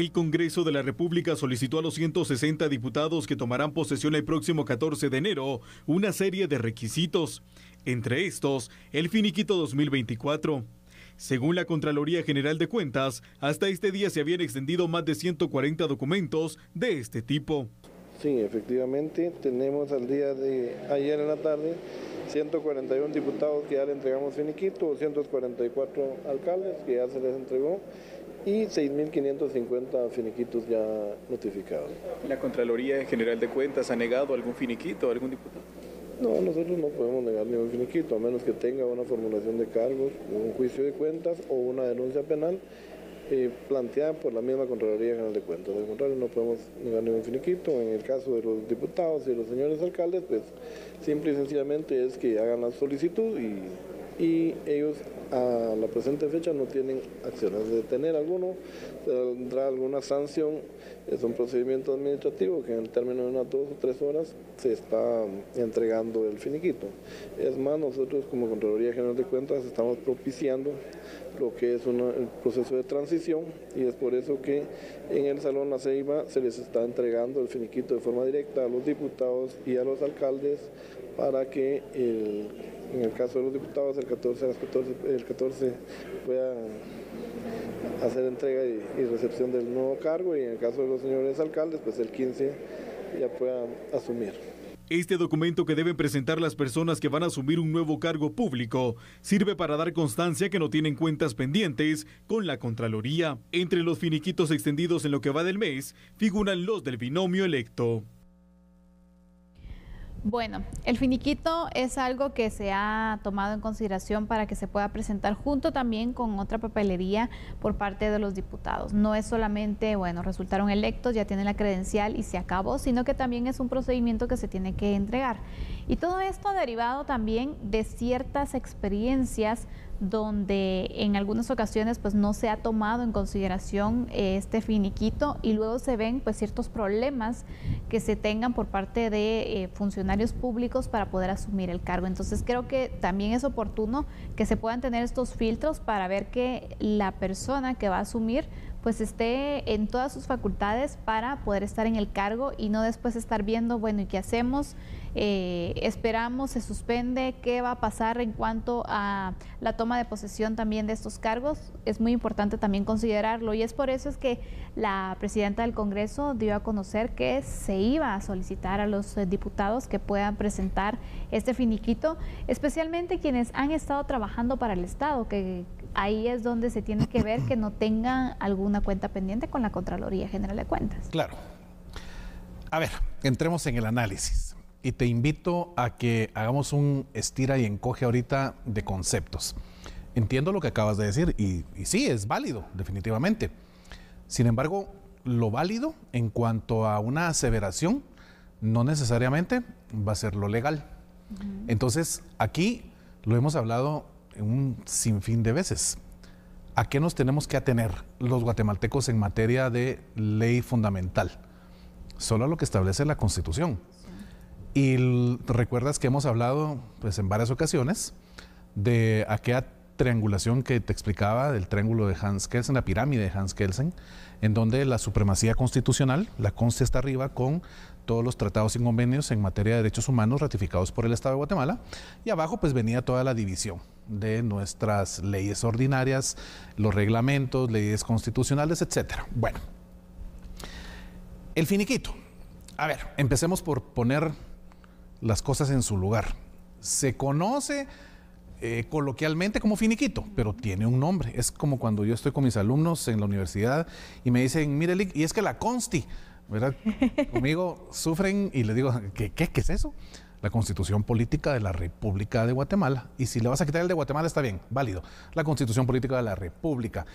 el Congreso de la República solicitó a los 160 diputados que tomarán posesión el próximo 14 de enero una serie de requisitos, entre estos el finiquito 2024. Según la Contraloría General de Cuentas, hasta este día se habían extendido más de 140 documentos de este tipo. Sí, efectivamente, tenemos al día de ayer en la tarde 141 diputados que ya le entregamos finiquito, 144 alcaldes que ya se les entregó y 6.550 finiquitos ya notificados. ¿La Contraloría General de Cuentas ha negado algún finiquito algún diputado? No, nosotros no podemos negar ningún finiquito, a menos que tenga una formulación de cargos, un juicio de cuentas o una denuncia penal eh, planteada por la misma Contraloría General de Cuentas. Al contrario, no podemos negar ningún finiquito. En el caso de los diputados y los señores alcaldes, pues simple y sencillamente es que hagan la solicitud y ellos a la presente fecha no tienen acciones de detener alguno, tendrá alguna sanción, es un procedimiento administrativo que en el término de unas dos o tres horas se está entregando el finiquito. Es más, nosotros como Contraloría General de Cuentas estamos propiciando lo que es un el proceso de transición y es por eso que en el Salón La Ceiba se les está entregando el finiquito de forma directa a los diputados y a los alcaldes para que en el caso de los diputados el 14 el 14 pueda hacer entrega y, y, recepción del nuevo cargo y en el caso de los señores alcaldes pues el 15 ya pueda asumir. Este documento que deben presentar las personas que van a asumir un nuevo cargo público sirve para dar constancia que no tienen cuentas pendientes con la Contraloría. Entre los finiquitos extendidos en lo que va del mes figuran los del binomio electo. Bueno, el finiquito es algo que se ha tomado en consideración para que se pueda presentar junto también con otra papelería por parte de los diputados. No es solamente, bueno, resultaron electos, ya tienen la credencial y se acabó, sino que también es un procedimiento que se tiene que entregar. Y todo esto derivado también de ciertas experiencias donde en algunas ocasiones pues no se ha tomado en consideración eh, este finiquito y luego se ven pues ciertos problemas que se tengan por parte de eh, funcionarios públicos para poder asumir el cargo. Entonces creo que también es oportuno que se puedan tener estos filtros para ver que la persona que va a asumir pues esté en todas sus facultades para poder estar en el cargo y no después estar viendo, bueno, ¿y qué hacemos? Eh, esperamos, se suspende, ¿qué va a pasar en cuanto a la toma de posesión también de estos cargos? Es muy importante también considerarlo y es por eso es que la presidenta del Congreso dio a conocer que se iba a solicitar a los eh, diputados que puedan presentar este finiquito, especialmente quienes han estado trabajando para el Estado, que ahí es donde se tiene que ver que no tenga alguna cuenta pendiente con la Contraloría General de Cuentas. Claro. A ver, entremos en el análisis y te invito a que hagamos un estira y encoge ahorita de conceptos. Entiendo lo que acabas de decir y, sí, es válido, definitivamente. Sin embargo, lo válido en cuanto a una aseveración no necesariamente va a ser lo legal. Entonces, aquí lo hemos hablado un sinfín de veces. ¿A qué nos tenemos que atener los guatemaltecos en materia de ley fundamental? Solo a lo que establece la Constitución. Y recuerdas que hemos hablado pues, en varias ocasiones de aquella triangulación que te explicaba del triángulo de Hans Kelsen, la pirámide de Hans Kelsen, en donde la supremacía constitucional, la consta está arriba con todos los tratados y convenios en materia de derechos humanos ratificados por el Estado de Guatemala, y abajo pues venía toda la división, de nuestras leyes ordinarias, los reglamentos, leyes constitucionales, etcétera. Bueno, el finiquito. A ver, empecemos por poner las cosas en su lugar. Se conoce eh, coloquialmente como finiquito, pero tiene un nombre. Es como cuando yo estoy con mis alumnos en la universidad y me dicen, mire, y es que la consti, ¿verdad? Conmigo sufren y les digo, qué, qué es eso? la constitución política de la República de Guatemala. Y si le vas a quitar el de Guatemala, está bien, válido. La constitución política de la República.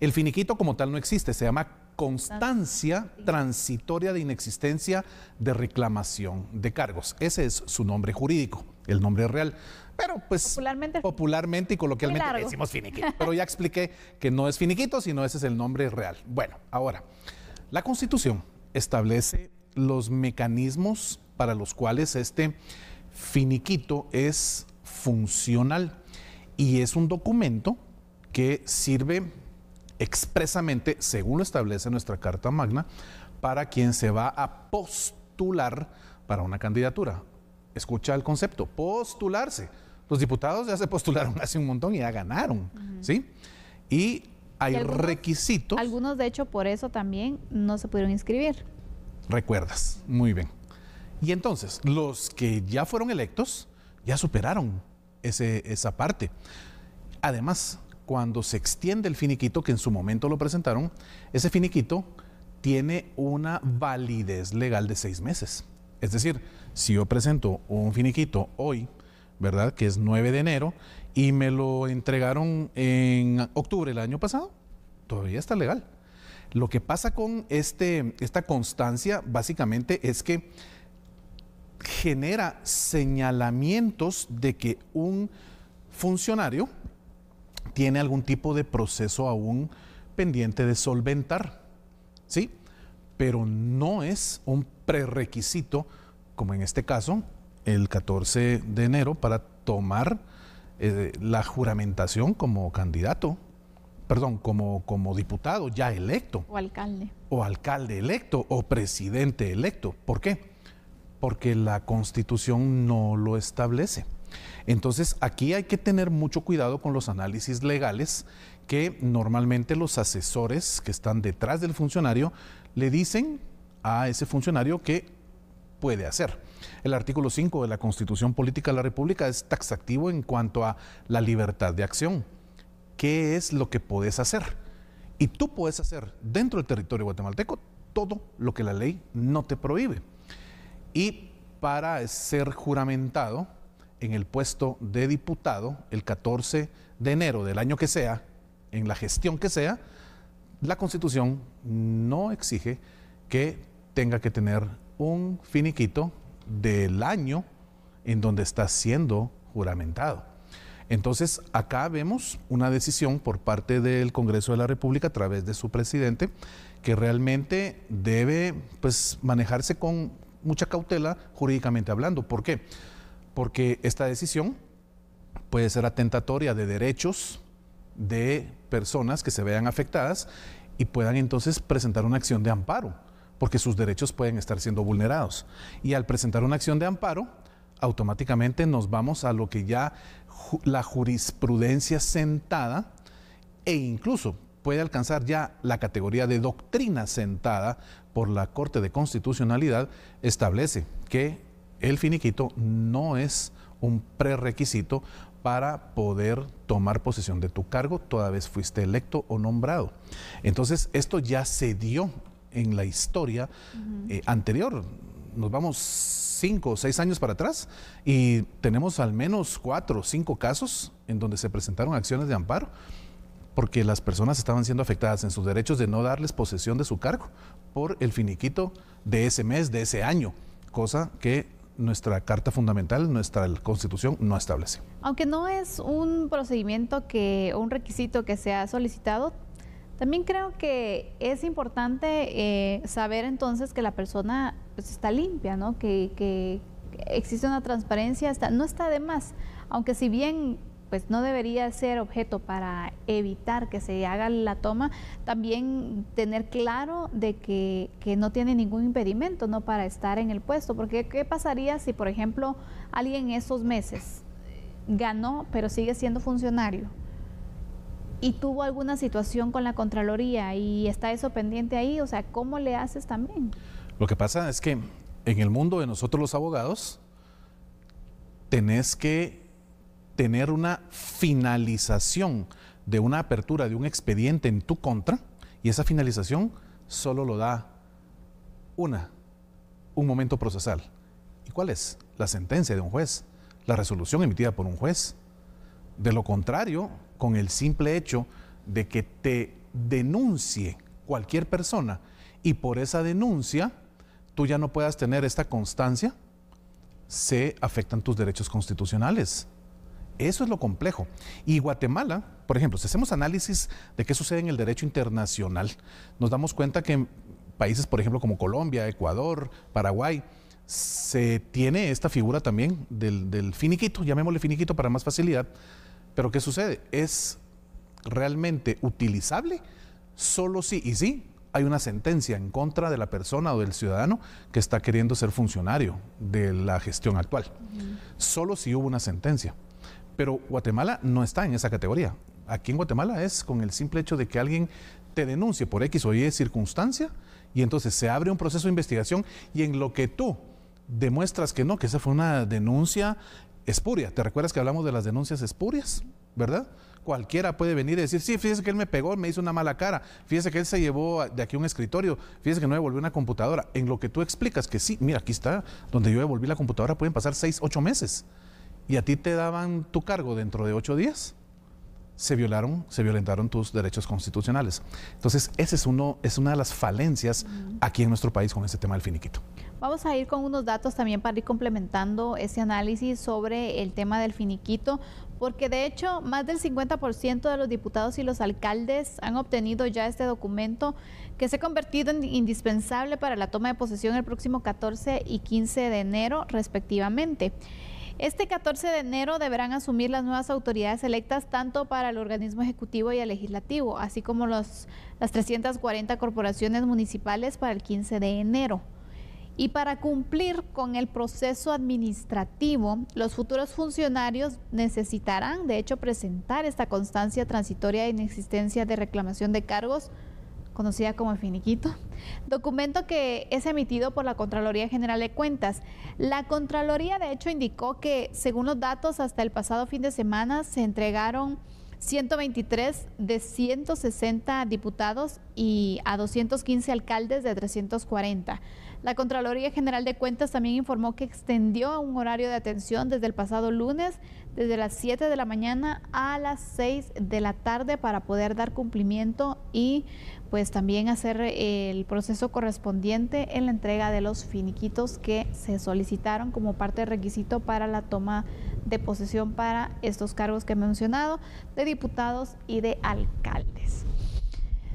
El finiquito como tal no existe, se llama constancia transitoria de inexistencia de reclamación de cargos. Ese es su nombre jurídico, el nombre real. Pero pues popularmente, popularmente y coloquialmente decimos finiquito. Pero ya expliqué que no es finiquito, sino ese es el nombre real. Bueno, ahora, la constitución establece los mecanismos para los cuales este finiquito es funcional y es un documento que sirve expresamente, según lo establece nuestra Carta Magna, para quien se va a postular para una candidatura. Escucha el concepto, postularse. Los diputados ya se postularon hace un montón y ya ganaron, ¿sí? Y hay requisitos. Algunos, de hecho, por eso también no se pudieron inscribir recuerdas. Muy bien. Y entonces, los que ya fueron electos ya superaron ese, esa parte. Además, cuando se extiende el finiquito, que en su momento lo presentaron, ese finiquito tiene una validez legal de seis meses. Es decir, si yo presento un finiquito hoy, ¿verdad? Que es 9 de enero, y me lo entregaron en octubre del año pasado, todavía está legal. Lo que pasa con este, esta constancia básicamente es que genera señalamientos de que un funcionario tiene algún tipo de proceso aún pendiente de solventar, ¿sí? Pero no es un prerequisito, como en este caso, el 14 de enero, para tomar eh, la juramentación como candidato perdón, como, como diputado ya electo. O alcalde. O alcalde electo o presidente electo. ¿Por qué? Porque la constitución no lo establece. Entonces, aquí hay que tener mucho cuidado con los análisis legales que normalmente los asesores que están detrás del funcionario le dicen a ese funcionario que puede hacer. El artículo 5 de la Constitución Política de la República es taxativo en cuanto a la libertad de acción qué es lo que podés hacer. Y tú puedes hacer dentro del territorio guatemalteco todo lo que la ley no te prohíbe. Y para ser juramentado en el puesto de diputado el 14 de enero del año que sea, en la gestión que sea, la Constitución no exige que tenga que tener un finiquito del año en donde está siendo juramentado. Entonces, acá vemos una decisión por parte del Congreso de la República a través de su presidente que realmente debe pues, manejarse con mucha cautela jurídicamente hablando. ¿Por qué? Porque esta decisión puede ser atentatoria de derechos de personas que se vean afectadas y puedan entonces presentar una acción de amparo, porque sus derechos pueden estar siendo vulnerados. Y al presentar una acción de amparo, automáticamente nos vamos a lo que ya la jurisprudencia sentada e incluso puede alcanzar ya la categoría de doctrina sentada por la Corte de Constitucionalidad, establece que el finiquito no es un prerequisito para poder tomar posesión de tu cargo, toda vez fuiste electo o nombrado. Entonces, esto ya se dio en la historia eh, anterior nos vamos cinco o seis años para atrás y tenemos al menos cuatro o cinco casos en donde se presentaron acciones de amparo porque las personas estaban siendo afectadas en sus derechos de no darles posesión de su cargo por el finiquito de ese mes, de ese año, cosa que nuestra Carta Fundamental, nuestra Constitución no establece. Aunque no es un procedimiento que, o un requisito que se ha solicitado, también creo que es importante eh, saber entonces que la persona pues, está limpia, que, existe una transparencia, no está de más, aunque si bien pues no debería ser objeto para evitar que se haga la toma, también tener claro de que, que, no tiene ningún impedimento ¿no? para estar en el puesto, porque ¿qué pasaría si, por ejemplo, alguien esos meses ganó, pero sigue siendo funcionario? y tuvo alguna situación con la Contraloría y está eso pendiente ahí, o sea, ¿cómo le haces también? Lo que pasa es que en el mundo de nosotros los abogados, tenés que tener una finalización de una apertura de un expediente en tu contra y esa finalización solo lo da una, un momento procesal. ¿Y cuál es? La sentencia de un juez, la resolución emitida por un juez. De lo contrario, con el simple hecho de que te denuncie cualquier persona y por esa denuncia tú ya no puedas tener esta constancia, se afectan tus derechos constitucionales. Eso es lo complejo. Y Guatemala, por ejemplo, si hacemos análisis de qué sucede en el derecho internacional, nos damos cuenta que en países, por ejemplo, como Colombia, Ecuador, Paraguay, se tiene esta figura también del, del finiquito, llamémosle finiquito para más facilidad, pero ¿qué sucede? ¿Es realmente utilizable? Solo si y si hay una sentencia en contra de la persona o del ciudadano que está queriendo ser funcionario de la gestión actual. Solo si hubo una sentencia. Pero Guatemala no está en esa categoría. Aquí en Guatemala es con el simple hecho de que alguien te denuncie por X o Y circunstancia y entonces se abre un proceso de investigación y en lo que tú demuestras que no, que esa fue una denuncia espuria. ¿Te recuerdas que hablamos de las denuncias espurias? ¿Verdad? Cualquiera puede venir y decir, sí, fíjese que él me pegó, me hizo una mala cara, fíjese que él se llevó de aquí un escritorio, fíjese que no devolvió una computadora. En lo que tú explicas que sí, mira, aquí está, donde yo devolví la computadora pueden pasar seis, ocho meses. Y a ti te daban tu cargo dentro de ocho días se violaron, se violentaron tus derechos constitucionales. Entonces, esa es, uno, es una de las falencias aquí en nuestro país con este tema del finiquito. Vamos a ir con unos datos también para ir complementando ese análisis sobre el tema del finiquito, porque de hecho más del 50% de los diputados y los alcaldes han obtenido ya este documento que se ha convertido en indispensable para la toma de posesión el próximo 14 y 15 de enero respectivamente. Este 14 de enero deberán asumir las nuevas autoridades electas tanto para el organismo ejecutivo y el legislativo, así como las 340 corporaciones municipales para el 15 de enero. Y para cumplir con el proceso administrativo, los futuros funcionarios necesitarán, de hecho, presentar esta constancia transitoria de inexistencia de reclamación de cargos conocida como finiquito, documento que es emitido por la Contraloría General de Cuentas. La Contraloría de hecho indicó que según los datos hasta el pasado fin de semana se entregaron 123 de 160 diputados y a 215 alcaldes de 340. La Contraloría General de Cuentas también informó que extendió un horario de atención desde el pasado lunes, desde las 7 de la mañana a las 6 de la tarde para poder dar cumplimiento y pues también hacer eh, el proceso correspondiente en la entrega de los finiquitos que se solicitaron como parte de requisito para la toma de posesión para estos cargos que he mencionado de diputados y de alcaldes.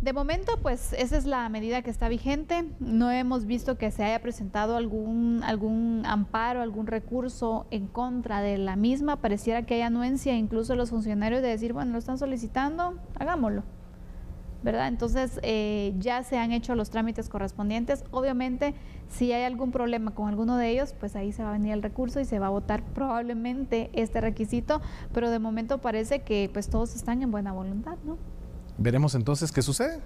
De momento, pues esa es la medida que está vigente. No hemos visto que se haya presentado algún, algún amparo, algún recurso en contra de la misma. Pareciera que hay anuencia incluso los funcionarios de decir, bueno, lo están solicitando, hagámoslo. ¿verdad? Entonces eh, ya se han hecho los trámites correspondientes. Obviamente, si hay algún problema con alguno de ellos, pues ahí se va a venir el recurso y se va a votar probablemente este requisito, pero de momento parece que pues todos están en buena voluntad, ¿no? veremos entonces qué sucede.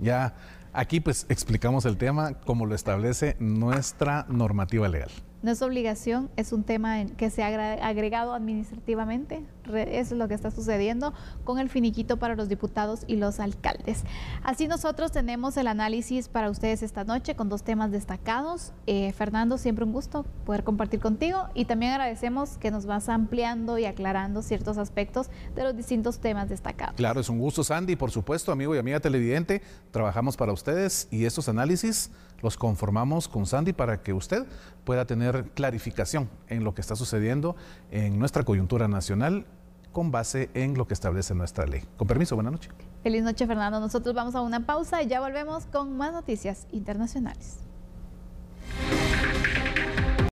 Ya aquí pues explicamos el tema como lo establece nuestra normativa legal. No es obligación, es un tema que se ha agregado administrativamente. es lo que está sucediendo con el finiquito para los diputados y los alcaldes. Así nosotros tenemos el análisis para ustedes esta noche con dos temas destacados. Eh, Fernando, siempre un gusto poder compartir contigo y también agradecemos que nos vas ampliando y aclarando ciertos aspectos de los distintos temas destacados. Claro, es un gusto, Sandy, por supuesto, amigo y amiga televidente. Trabajamos para ustedes y estos análisis los conformamos con Sandy para que usted pueda tener clarificación en lo que está sucediendo en nuestra coyuntura nacional con base en lo que establece nuestra ley. Con permiso, buenas noches. Feliz noche, Fernando. Nosotros vamos a una pausa y ya volvemos con más noticias internacionales.